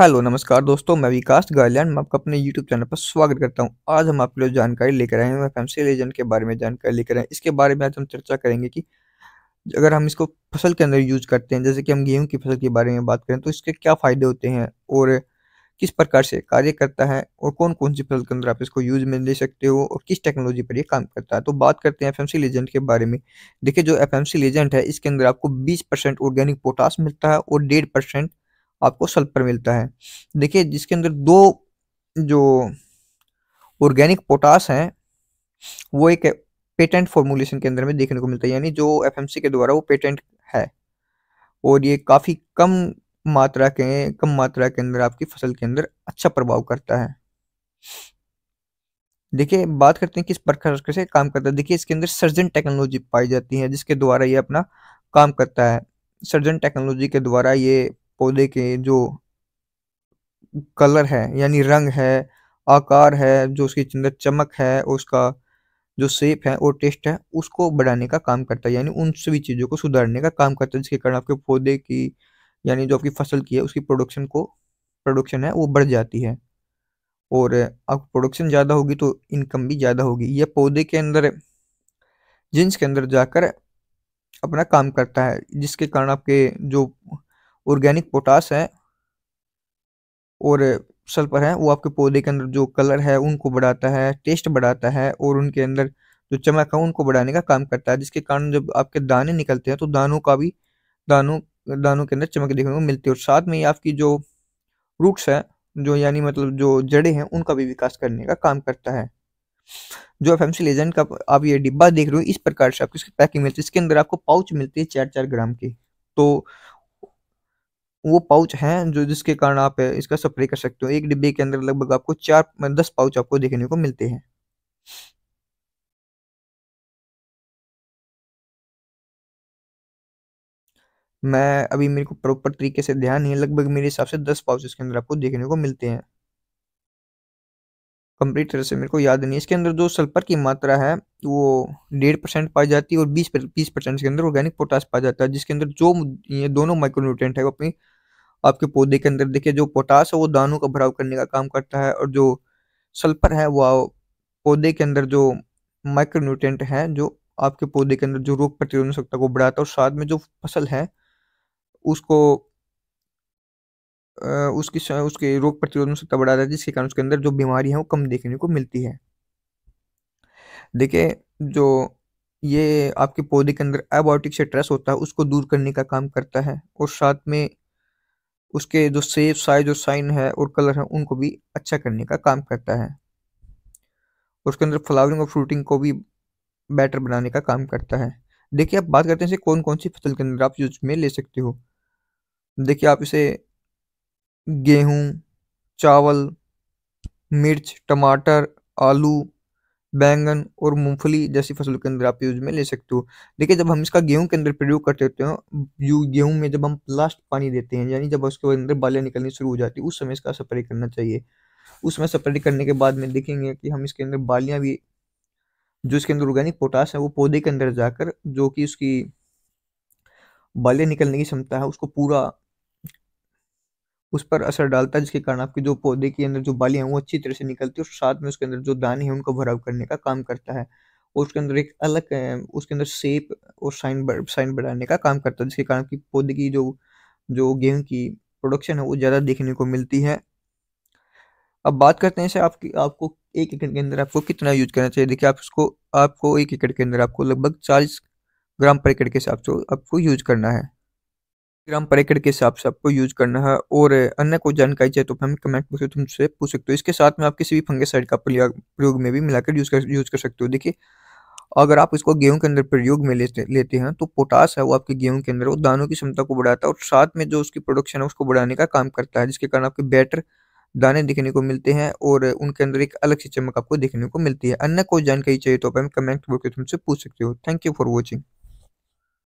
hello नमस्कार दोस्तों मैं विकास गालियान मैं आपका अपने यूट्यूब चैनल पर स्वागत करता हूं आज हम आपके लिए जानकारी लेकर आए हैं फैमसी लेजेंड के बारे में जानकारी लेकर आए हैं इसके बारे में आज हम चर्चा करेंगे कि अगर हम इसको फसल के अंदर यूज करते हैं जैसे कि हम गेहूं की फसल के बारे में बात करें तो इसके क्या फ़ायदे होते हैं और किस प्रकार से कार्य करता है और कौन कौन सी फसल के अंदर आप इसको यूज में ले सकते हो और किस टेक्नोलॉजी पर ये काम करता है तो बात करते हैं एफएमसी लेजेंट के बारे में देखिए जो एफएमसी लेजेंट है इसके अंदर आपको 20 परसेंट ऑर्गेनिक पोटास मिलता है और डेढ़ परसेंट आपको सल्फर मिलता है देखिए जिसके अंदर दो जो ऑर्गेनिक पोटास हैं वो एक पेटेंट फॉर्मूलेशन के अंदर में देखने को मिलता है यानी जो एफ के द्वारा वो पेटेंट है और ये काफ़ी कम मात्रा के कम मात्रा के अंदर आपकी फसल के अंदर अच्छा प्रभाव करता है देखिए बात करते हैं किस प्रकार से काम करता है देखिए इसके अंदर सर्जन टेक्नोलॉजी पाई जाती है जिसके द्वारा ये अपना काम करता है सर्जन टेक्नोलॉजी के द्वारा ये पौधे के जो कलर है यानी रंग है आकार है जो उसके अंदर चमक है उसका जो सेप है और टेस्ट है उसको बढ़ाने का काम करता है यानी उन सभी चीज़ों को सुधारने का काम करता है जिसके कारण आपके पौधे की यानी जो आपकी फसल की है उसकी प्रोडक्शन को प्रोडक्शन है वो बढ़ जाती है और आप प्रोडक्शन ज़्यादा होगी तो इनकम भी ज़्यादा होगी यह पौधे के अंदर जिन्स के अंदर जाकर अपना काम करता है जिसके कारण आपके जो ऑर्गेनिक पोटास है और सल्फर है वो आपके पौधे के अंदर जो कलर है उनको बढ़ाता है टेस्ट बढ़ाता है और उनके अंदर जो चमक है उनको बढ़ाने का काम करता है जिसके कारण जब आपके दाने निकलते हैं तो दानों का भी दानों दानों के अंदर चमक देखने को मिलती है और साथ में ही आपकी जो रूट्स है जो यानी मतलब जो जड़े हैं उनका भी विकास करने का काम करता है जो एफ एम लेजेंड का आप ये डिब्बा देख रहे हो इस प्रकार से आपको इसकी पैकिंग मिलती है इसके अंदर आपको पाउच मिलती है चार चार ग्राम की तो वो पाउच है जो जिसके कारण आप इसका स्प्रे कर सकते हो एक डिब्बे के अंदर लगभग आपको चार दस पाउच आपको देखने को मिलते हैं मैं अभी मेरे को प्रॉपर तरीके से ध्यान नहीं है लगभग मेरे हिसाब से दस पाउच इसके अंदर आपको देखने को मिलते हैं कंप्लीट तरह से मेरे को याद नहीं इसके अंदर जो सल्फर की मात्रा है वो डेढ़ परसेंट पाई जाती है और बीस बीस परसेंट के अंदर ऑर्गेनिक पोटास पाया जाता है जिसके अंदर जो ये दोनों माइक्रोन्यूट्रेंट है वो अपनी आपके पौधे के अंदर देखिए जो पोटास है वो दानों का भराव करने का काम करता है और जो सल्फर है वह पौधे के अंदर जो माइक्रोन्यूट्रेंट है जो आपके पौधे के अंदर जो रोग प्रतिरोधक क्षमता को बढ़ाता है और साथ में जो फसल है उसको उसकी उसके रोग प्रतिरोधन क्षमता बढ़ाता है जिसके कारण उसके अंदर जो बीमारी है वो कम देखने को मिलती है देखिए जो ये आपके पौधे के अंदर एबायोटिक स्ट्रेस होता है उसको दूर करने का काम करता है और साथ में उसके जो सेफ साइज और साइन है और कलर है उनको भी अच्छा करने का काम करता है उसके अंदर फ्लावरिंग और फ्रूटिंग को भी बेटर बनाने का काम करता है देखिए आप बात करते हैं इसे कौन कौन सी फसल के अंदर आप यूज में ले सकते हो देखिए आप इसे गेहूँ चावल मिर्च टमाटर आलू बैंगन और मूंगफली जैसी फसल के अंदर आप यूज में ले सकते हो देखिए जब हम इसका गेहूं के अंदर प्रयोग करते होते हैं यू गेहूं में जब हम लास्ट पानी देते हैं यानी जब उसके अंदर बालियां निकलनी शुरू हो जाती है उस समय इसका स्प्रे करना चाहिए उस समय स्प्रे करने के बाद में देखेंगे कि हम इसके अंदर बालियाँ भी जो इसके अंदर ऑर्गेनिक पोटास है वो पौधे के अंदर जाकर जो कि उसकी बालियां निकलने की क्षमता है उसको पूरा उस पर असर डालता है जिसके कारण आपके जो पौधे के अंदर जो बालियाँ हैं वो अच्छी तरह से निकलती है और साथ में उसके अंदर जो दाने हैं उनको भराव करने का काम करता है और उसके अंदर एक अलग उसके अंदर सेप और साइन साइन बढ़ाने का काम करता है जिसके कारण आपकी पौधे की जो जो गेहूँ की प्रोडक्शन है वो ज़्यादा देखने को मिलती है अब बात करते हैं इसे आपकी आपको एक एकड़ के अंदर आपको कितना यूज करना चाहिए देखिए आप उसको आपको एक एकड़ के अंदर आपको लगभग चालीस ग्राम पर एकड़ के हिसाब से आपको यूज करना है ग्राम पर के हिसाब से आपको यूज करना है और अन्य कोई जानकारी चाहिए तो हम कमेंट बॉक्स में तुमसे पूछ सकते हो इसके साथ में आप किसी भी साइड का प्रयोग में भी मिलाकर यूज कर यूज कर सकते हो देखिए अगर आप इसको गेहूं के अंदर प्रयोग में लेते लेते हैं तो पोटास है वो आपके गेहूं के अंदर वो दानों की क्षमता को बढ़ाता है और साथ में जो उसकी प्रोडक्शन है उसको बढ़ाने का काम करता है जिसके कारण आपके बेटर दाने दिखने को मिलते हैं और उनके अंदर एक अलग सी चमक आपको देखने को मिलती है अन्य कोई जानकारी चाहिए तो आप हमें कमेंट करके तुमसे पूछ सकते हो थैंक यू फॉर वॉचिंग